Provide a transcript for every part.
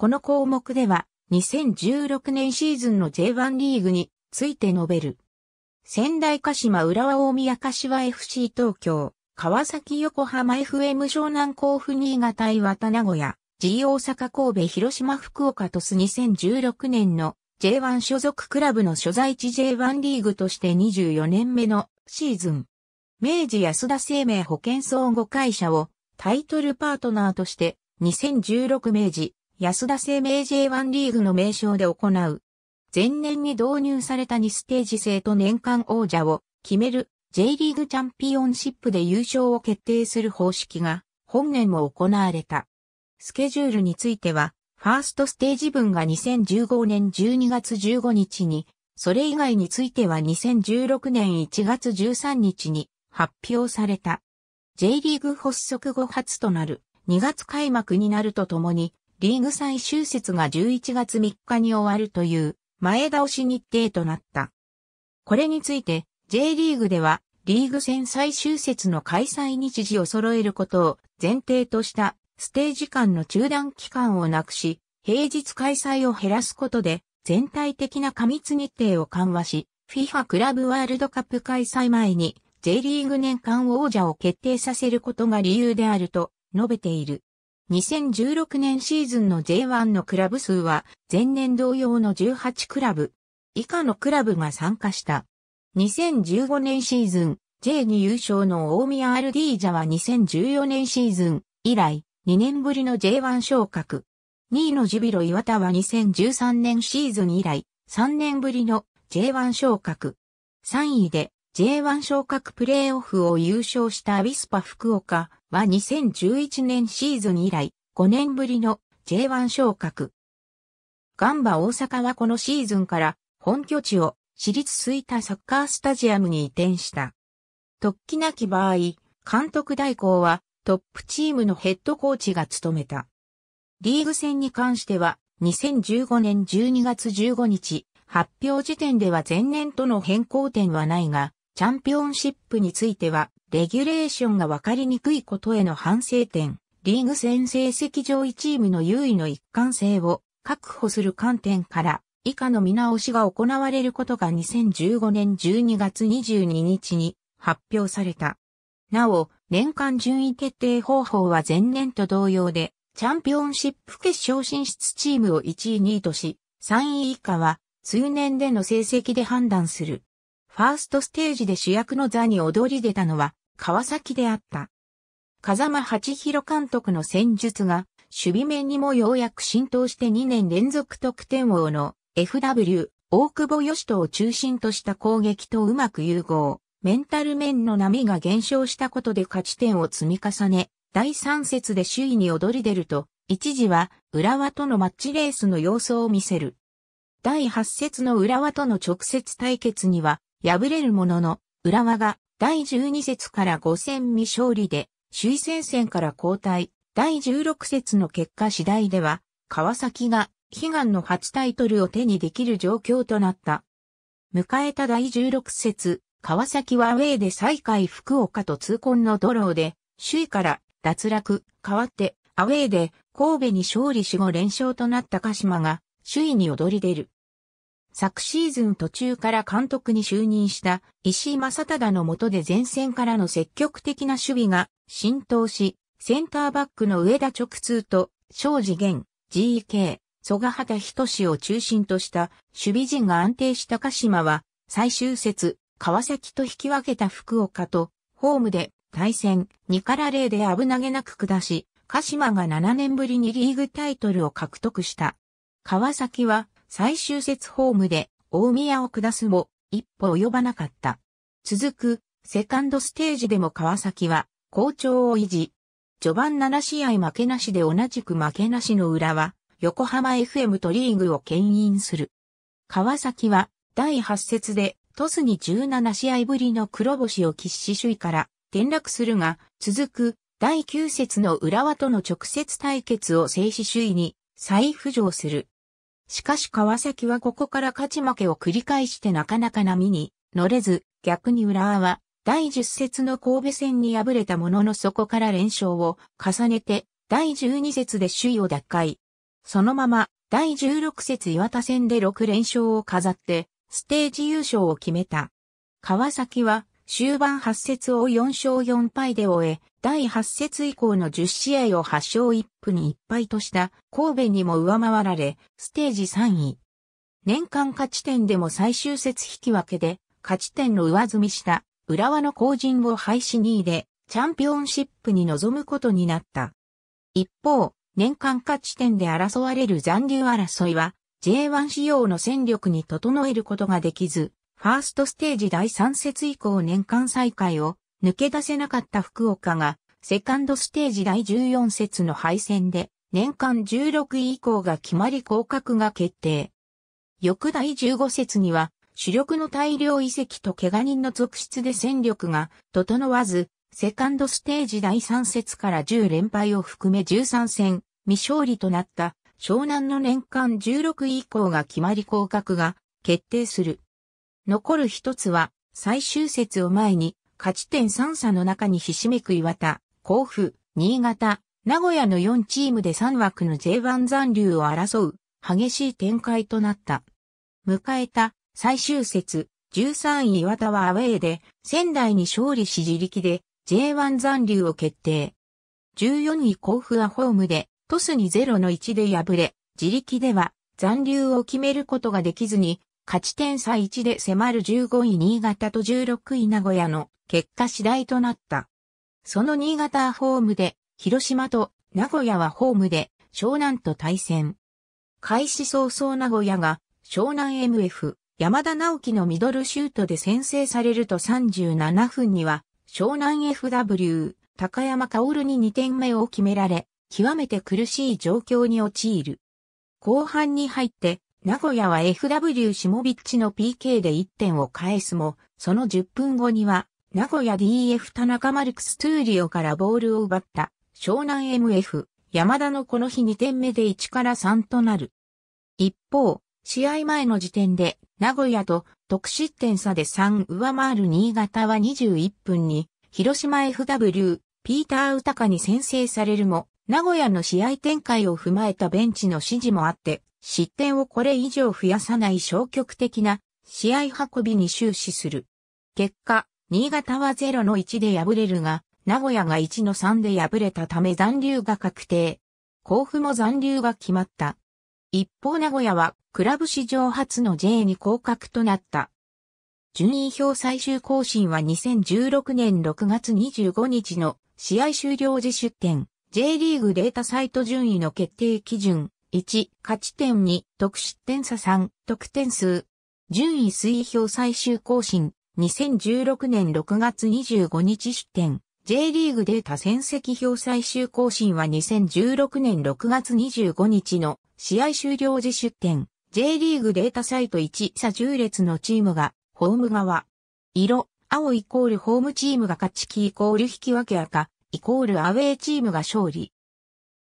この項目では、2016年シーズンの J1 リーグについて述べる。仙台鹿島浦和大宮柏 FC 東京、川崎横浜 FM 湘南甲府新潟岩田名古屋、G 大阪神戸広島福岡とす2016年の J1 所属クラブの所在地 J1 リーグとして24年目のシーズン。明治安田生命保険相互会社をタイトルパートナーとして2016明治安田生命 J1 リーグの名称で行う。前年に導入された2ステージ制と年間王者を決める J リーグチャンピオンシップで優勝を決定する方式が本年も行われた。スケジュールについては、ファーストステージ分が2015年12月15日に、それ以外については2016年1月13日に発表された。J リーグ発足後初となる2月開幕になるとともに、リーグ最終節が11月3日に終わるという前倒し日程となった。これについて J リーグではリーグ戦最終節の開催日時を揃えることを前提としたステージ間の中断期間をなくし、平日開催を減らすことで全体的な過密日程を緩和し、FIFA クラブワールドカップ開催前に J リーグ年間王者を決定させることが理由であると述べている。2016年シーズンの J1 のクラブ数は前年同様の18クラブ以下のクラブが参加した。2015年シーズン J2 優勝の大宮アルディージャは2014年シーズン以来2年ぶりの J1 昇格。2位のジュビロ岩田は2013年シーズン以来3年ぶりの J1 昇格。3位で J1 昇格プレーオフを優勝したアビスパ福岡は2011年シーズン以来5年ぶりの J1 昇格。ガンバ大阪はこのシーズンから本拠地を私立吹田サッカースタジアムに移転した。突起なき場合、監督代行はトップチームのヘッドコーチが務めた。リーグ戦に関しては2015年12月15日発表時点では前年との変更点はないが、チャンピオンシップについては、レギュレーションが分かりにくいことへの反省点、リーグ戦成績上位チームの優位の一貫性を確保する観点から、以下の見直しが行われることが2015年12月22日に発表された。なお、年間順位決定方法は前年と同様で、チャンピオンシップ決勝進出チームを1位2位とし、3位以下は、数年での成績で判断する。ファーストステージで主役の座に躍り出たのは、川崎であった。風間八弘監督の戦術が、守備面にもようやく浸透して2年連続得点王の FW、大久保義人を中心とした攻撃とうまく融合、メンタル面の波が減少したことで勝ち点を積み重ね、第3節で首位に躍り出ると、一時は浦和とのマッチレースの様相を見せる。第8節の浦和との直接対決には、敗れるものの、浦和が第12節から5戦未勝利で、首位戦線から交代、第16節の結果次第では、川崎が悲願の初タイトルを手にできる状況となった。迎えた第16節、川崎はアウェーで最下位福岡と痛恨のドローで、首位から脱落、変わって、アウェーで神戸に勝利し5連勝となった鹿島が、首位に躍り出る。昨シーズン途中から監督に就任した石井正忠の下で前線からの積極的な守備が浸透し、センターバックの上田直通と、庄次元、GK、曽ヶ畑仁を中心とした守備陣が安定した鹿島は、最終節、川崎と引き分けた福岡と、ホームで対戦2から0で危なげなく下し、鹿島が7年ぶりにリーグタイトルを獲得した。川崎は最終節ホームで大宮を下すも一歩及ばなかった。続くセカンドステージでも川崎は好調を維持。序盤7試合負けなしで同じく負けなしの裏は横浜 FM とリーグを牽引する。川崎は第8節でトスに17試合ぶりの黒星を喫し首位から転落するが、続く第9節の浦和との直接対決を制止首位に再浮上する。しかし川崎はここから勝ち負けを繰り返してなかなか波に乗れず、逆に浦和は第10節の神戸戦に敗れたもののそこから連勝を重ねて第12節で首位を奪回。そのまま第16節岩田戦で6連勝を飾ってステージ優勝を決めた。川崎は終盤8節を4勝4敗で終え、第8節以降の10試合を8勝1分に1敗とした神戸にも上回られ、ステージ3位。年間勝ち点でも最終節引き分けで、勝ち点の上積みした浦和の後陣を廃止2位で、チャンピオンシップに臨むことになった。一方、年間勝ち点で争われる残留争いは、J1 仕様の戦力に整えることができず、ファーストステージ第3節以降年間再開を抜け出せなかった福岡が、セカンドステージ第14節の敗戦で、年間16位以降が決まり降格が決定。翌第15節には、主力の大量移籍と怪我人の続出で戦力が整わず、セカンドステージ第3節から10連敗を含め13戦未勝利となった湘南の年間16位以降が決まり降格が決定する。残る一つは、最終節を前に、勝ち点3差の中にひしめく岩田、甲府、新潟、名古屋の4チームで3枠の J1 残留を争う、激しい展開となった。迎えた、最終節、13位岩田はアウェーで、仙台に勝利し自力で、J1 残留を決定。14位甲府はホームで、トスに0の1で敗れ、自力では残留を決めることができずに、勝ち点差1で迫る15位新潟と16位名古屋の結果次第となった。その新潟ホームで、広島と名古屋はホームで湘南と対戦。開始早々名古屋が湘南 MF 山田直樹のミドルシュートで先制されると37分には湘南 FW 高山薫に2点目を決められ、極めて苦しい状況に陥る。後半に入って名古屋は FW 下ビッチの PK で1点を返すも、その10分後には、名古屋 DF 田中マルクストゥーリオからボールを奪った、湘南 MF、山田のこの日2点目で1から3となる。一方、試合前の時点で、名古屋と得失点差で3上回る新潟は21分に、広島 FW、ピーター・ウタカに先制されるも、名古屋の試合展開を踏まえたベンチの指示もあって、失点をこれ以上増やさない消極的な試合運びに終始する。結果、新潟は0の1で敗れるが、名古屋が1の3で敗れたため残留が確定。甲府も残留が決まった。一方名古屋は、クラブ史上初の J に降格となった。順位表最終更新は2016年6月25日の試合終了時出展、J リーグデータサイト順位の決定基準、1、勝ち点2、得失点差3、得点数。順位推表最終更新、2016年6月25日出展。J リーグデータ戦績表最終更新は2016年6月25日の試合終了時出展。J リーグデータサイト1差10列のチームが、ホーム側。色、青イコールホームチームが勝ち、黄イコール引き分け赤、イコールアウェーチームが勝利。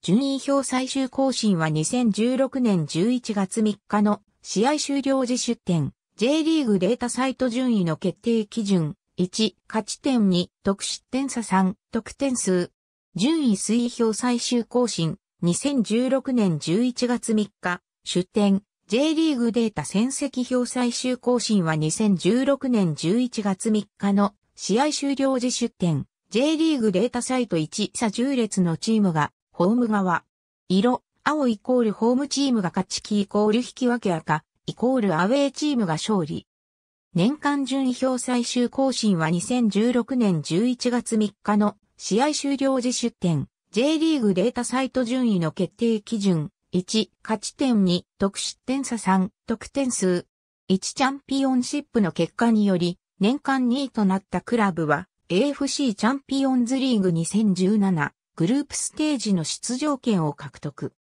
順位表最終更新は2016年11月3日の試合終了時出展 J リーグデータサイト順位の決定基準1、勝ち点2、得失点差3、得点数。順位推移表最終更新、2016年11月3日、出展、J リーグデータ戦績表最終更新は2016年11月3日の試合終了時出展、J リーグデータサイト1差10列のチームがホーム側。色、青イコールホームチームが勝ち黄イコール引き分け赤、イコールアウェーチームが勝利。年間順位表最終更新は2016年11月3日の試合終了時出展。J リーグデータサイト順位の決定基準1、勝ち点2、得失点差3、得点数1チャンピオンシップの結果により年間2位となったクラブは AFC チャンピオンズリーグ2017グループステージの出場権を獲得。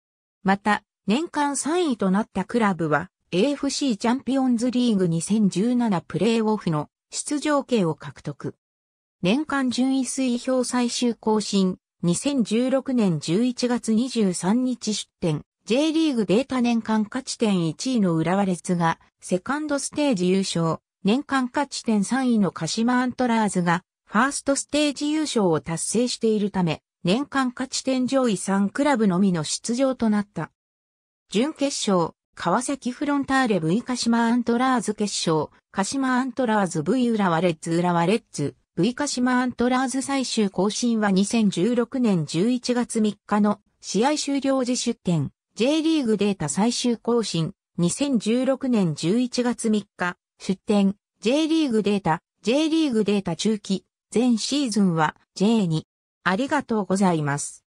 また、年間3位となったクラブは、AFC チャンピオンズリーグ2017プレイオフの出場権を獲得。年間順位推表最終更新、2016年11月23日出展、J リーグデータ年間勝ち点1位の浦和レッズが、セカンドステージ優勝、年間勝ち点3位の鹿島アントラーズが、ファーストステージ優勝を達成しているため、年間勝ち点上位3クラブのみの出場となった。準決勝、川崎フロンターレ V 鹿島アントラーズ決勝、鹿島アントラーズ V 浦和レッズ浦和レッズ、V 鹿島アントラーズ最終更新は2016年11月3日の試合終了時出展、J リーグデータ最終更新、2016年11月3日、出展、J リーグデータ、J リーグデータ中期、全シーズンは J2、ありがとうございます。